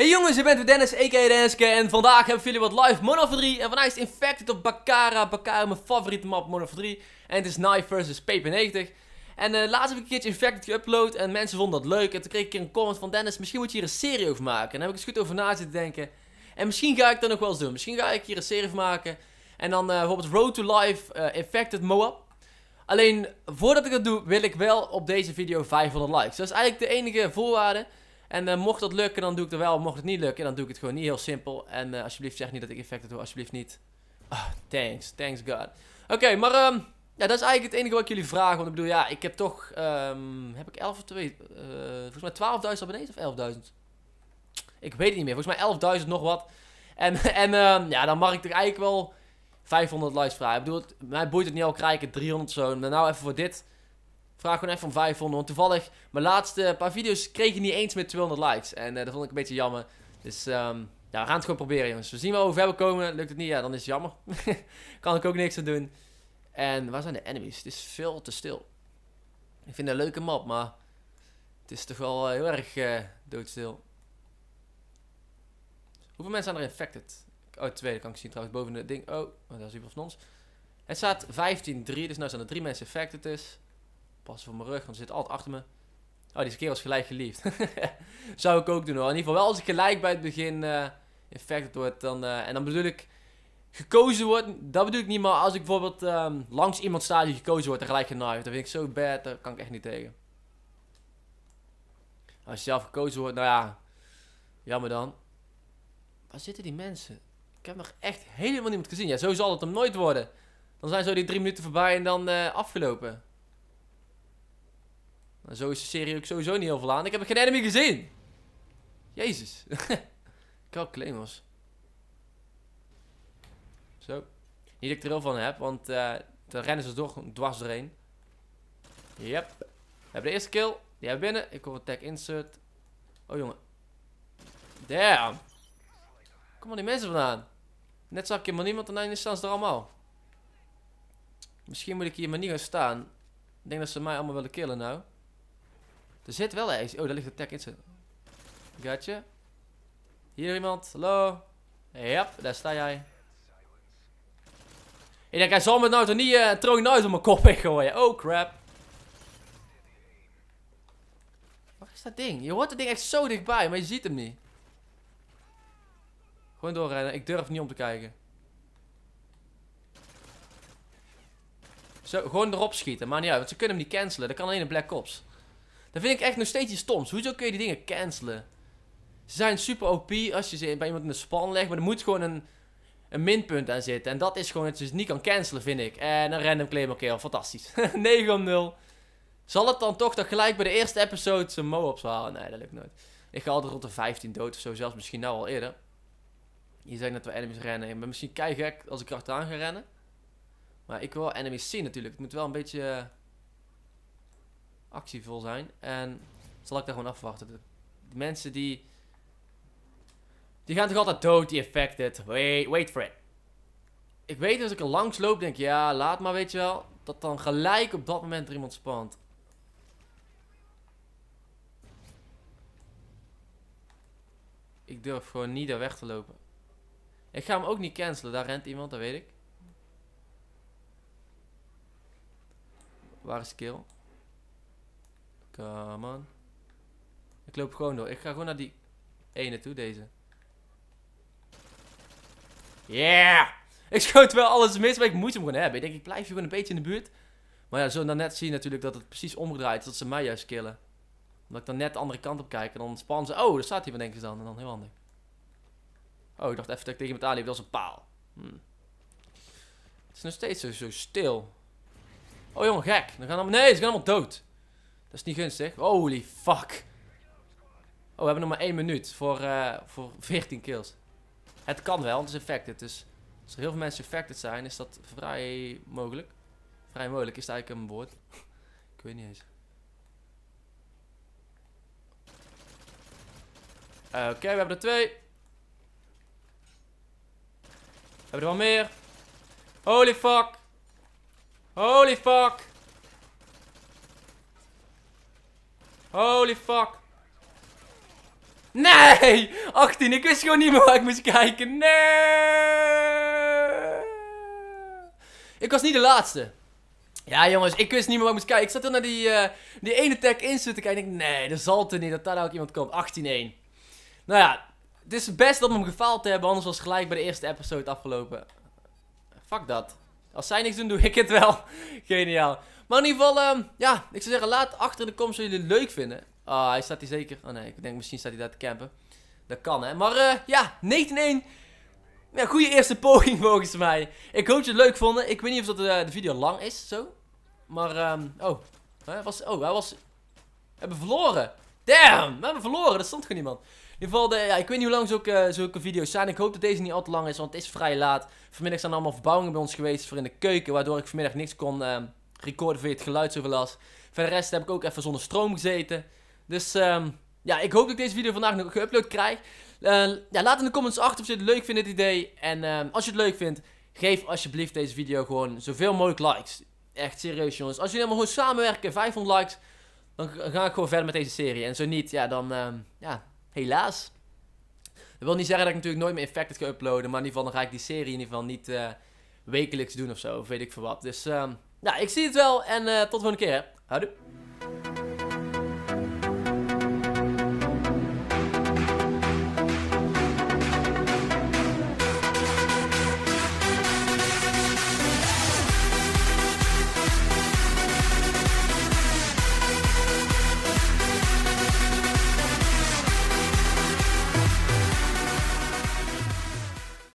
Hey jongens, je bent weer Dennis, a.k.a. Denniske en vandaag hebben jullie wat live Monof 3 en vandaag is Infected op Bakara, Bakara mijn favoriete map Monof 3 en het is Knife versus PP90 en uh, laatst heb ik een keertje Infected geüpload en mensen vonden dat leuk en toen kreeg ik een comment van Dennis, misschien moet je hier een serie over maken en daar heb ik eens goed over na zitten denken en misschien ga ik dat nog wel eens doen, misschien ga ik hier een serie over maken en dan eh, bijvoorbeeld Road to Life uh, Infected Moab alleen voordat ik dat doe wil ik wel op deze video 500 likes, dat is eigenlijk de enige voorwaarde en eh, mocht dat lukken, dan doe ik het wel. Mocht het niet lukken, dan doe ik het gewoon niet heel simpel. En eh, alsjeblieft zeg niet dat ik effecten doe. Alsjeblieft niet. Oh, thanks. Thanks God. Oké, maar ehm, ja, dat is eigenlijk het enige wat ik jullie vraag. Want ik bedoel, ja, ik heb toch... Ehm, heb ik 11 of 2... Eh, volgens mij 12.000 abonnees of 11.000? Ik weet het niet meer. Volgens mij 11.000 nog wat. En, en ehm, ja, dan mag ik toch eigenlijk wel 500 likes vragen. Ik bedoel, mij boeit het niet al krijgen ik 300 zo. nou even voor dit... Vraag gewoon even om 500. Want toevallig, mijn laatste paar video's kregen niet eens met 200 likes. En eh, dat vond ik een beetje jammer. Dus ehm, ja, we gaan het gewoon proberen, jongens. We zien waar we over we komen. Lukt het niet, ja, dan is het jammer. kan ik ook niks aan doen. En waar zijn de enemies? Het is veel te stil. Ik vind het een leuke map, maar het is toch wel eh, heel erg eh, doodstil. Hoeveel mensen zijn er infected? Oh, twee, kan ik zien trouwens boven het ding. Oh, oh daar is super van ons. Het staat 15-3, dus nu zijn er drie mensen infected dus. Pas voor mijn rug, want zit altijd achter me. Oh, die keer was gelijk geliefd. Zou ik ook doen hoor. In ieder geval wel als ik gelijk bij het begin uh, eh, infected word. Dan, eh, en dan bedoel ik gekozen wordt. Dat bedoel ik niet, maar als ik bijvoorbeeld um, langs sta die gekozen wordt en gelijk genaaid. Dat vind ik zo bad, daar kan ik echt niet tegen. Als je zelf gekozen wordt, nou ja. Jammer dan. Waar zitten die mensen? Ik heb nog echt helemaal niemand gezien. Ja, zo zal het hem nooit worden. Dan zijn zo die drie minuten voorbij en dan eh, afgelopen. Maar zo is de serie ook sowieso niet heel veel aan. Ik heb geen enemy gezien. Jezus. Kalk was. Zo. Niet dat ik er heel van heb, want uh, de rennen ze toch dwars erheen. Yep. We hebben de eerste kill. Die hebben we binnen. Ik hoor attack insert. Oh jongen. Damn. Kom maar die mensen vandaan. Net zag ik helemaal niemand en dan staan ze er allemaal. Misschien moet ik hier maar niet gaan staan. Ik denk dat ze mij allemaal willen killen nou. Er zit wel eens. Oh, daar ligt een tag in. Gotcha. Hier iemand. Hallo. Yep, daar sta jij. Ik denk, hij zal me nou toch niet uh, troon uit op mijn kop weggooien. Oh, crap. Wat is dat ding? Je hoort dat ding echt zo dichtbij, maar je ziet hem niet. Gewoon doorrijden. Ik durf niet om te kijken. Zo, gewoon erop schieten. Maar niet uit, want ze kunnen hem niet cancelen. Dat kan alleen een Black Ops. Dat vind ik echt nog steeds iets stoms. Hoezo kun je die dingen cancelen? Ze zijn super OP als je ze bij iemand in de span legt. Maar er moet gewoon een, een minpunt aan zitten. En dat is gewoon dat je niet kan cancelen, vind ik. En een random claim al Fantastisch. 9 0. Zal het dan toch dat gelijk bij de eerste episode zijn mo-ops halen? Nee, dat lukt nooit. Ik ga altijd rond de 15 dood of zo. Zelfs misschien nou al eerder. Je zegt net we enemies rennen. Ik ben misschien keihard als ik achteraan ga rennen. Maar ik wil enemies zien natuurlijk. Het moet wel een beetje eh, actievol zijn. En zal ik daar gewoon afwachten. De, mensen die... Die gaan toch altijd dood, die affected. Wait, wait for it. Ik weet dat als ik er langs loop, denk ja, laat maar, weet je wel. Dat dan gelijk op dat moment er iemand spant. Ik durf gewoon niet daar weg te lopen. Ik ga hem ook niet cancelen. Daar rent iemand, dat weet ik. Waar is kill? Come on. Ik loop gewoon door. Ik ga gewoon naar die ene toe, deze. Yeah! Ik schoot wel alles mis, maar ik moet hem gewoon hebben. Ik denk, ik blijf hier gewoon een beetje in de buurt. Maar ja, zo net zie je natuurlijk dat het precies omgedraaid is. Dat ze mij juist killen. Omdat ik dan net de andere kant op kijk. En dan spannen ze. Oh, daar staat hij van denk ik dan. En dan heel handig. Oh, ik dacht even dat ik tegen iemand aanliep. Dat was een paal. Hm. Het is nog steeds zo, stil. Oh jongen, gek. Dan gaan allemaal... Nee, ze gaan allemaal dood. Dat is niet gunstig. Holy fuck. Oh, we hebben nog maar één minuut voor, eh, voor 14 kills. Het kan wel, want het is infected. Dus als er heel veel mensen infected zijn, is dat vrij mogelijk. Vrij mogelijk is het eigenlijk een woord. Ik weet niet eens. Eh, oké, we hebben er twee. We hebben er wel meer. Holy fuck. Holy fuck. Holy fuck. Nee! 18, ik wist gewoon niet meer waar ik moest kijken. Nee! Ik was niet de laatste. Ja, jongens, ik wist niet meer waar ik moest kijken. Ik zat toen naar die, eh, die ene tag in te kijken. Ik denk, nee, dat zal het niet dat daar nou ook iemand komt. 18-1. Nou ja, het is best om hem gefaald hebben. Anders was het gelijk bij de eerste episode afgelopen. Fuck dat. Als zij niks doen, doe ik het wel. Geniaal. Maar in ieder geval, ehm, ja, ik zou zeggen, laat achter in de comments wat jullie het leuk vinden. Ah, hij staat hier zeker. Oh nee, ik denk misschien staat hij daar te campen. Dat kan, hè. Maar eh, ja, 19-1. Ja, goede eerste poging volgens mij. Ik hoop dat je het leuk vonden. Ik weet niet of dat, eh, de video lang is, zo. Maar, ehm, oh. Hij was, oh, hij was... We hebben verloren. Damn, we hebben verloren. Dat stond gewoon niemand. In ieder geval, de, ja, ik weet niet hoe lang zulke, eh, zulke video's zijn. Ik hoop dat deze niet al te lang is, want het is vrij laat. Vanmiddag zijn er allemaal verbouwingen bij ons geweest voor in de keuken, waardoor ik vanmiddag niks kon ehm, recorden voor het geluid zoveel last. Voor de rest heb ik ook even zonder stroom gezeten. Dus ehm, ja, ik hoop dat ik deze video vandaag nog geüpload krijg. Eh, ja, laat in de comments achter of je het leuk vindt, dit idee. En ehm, als je het leuk vindt, geef alsjeblieft deze video gewoon zoveel mogelijk likes. Echt serieus jongens. Als jullie helemaal gewoon samenwerken, 500 likes dan ga ik gewoon verder met deze serie. En zo niet, ja, dan, ehm, ja, helaas. Dat wil niet zeggen dat ik natuurlijk nooit meer Infected ga uploaden, maar in ieder geval dan ga ik die serie in ieder geval niet eh, wekelijks doen of zo, of weet ik veel wat. Dus, ja, ehm, nou, ik zie het wel en eh, tot de volgende keer. Houdoe.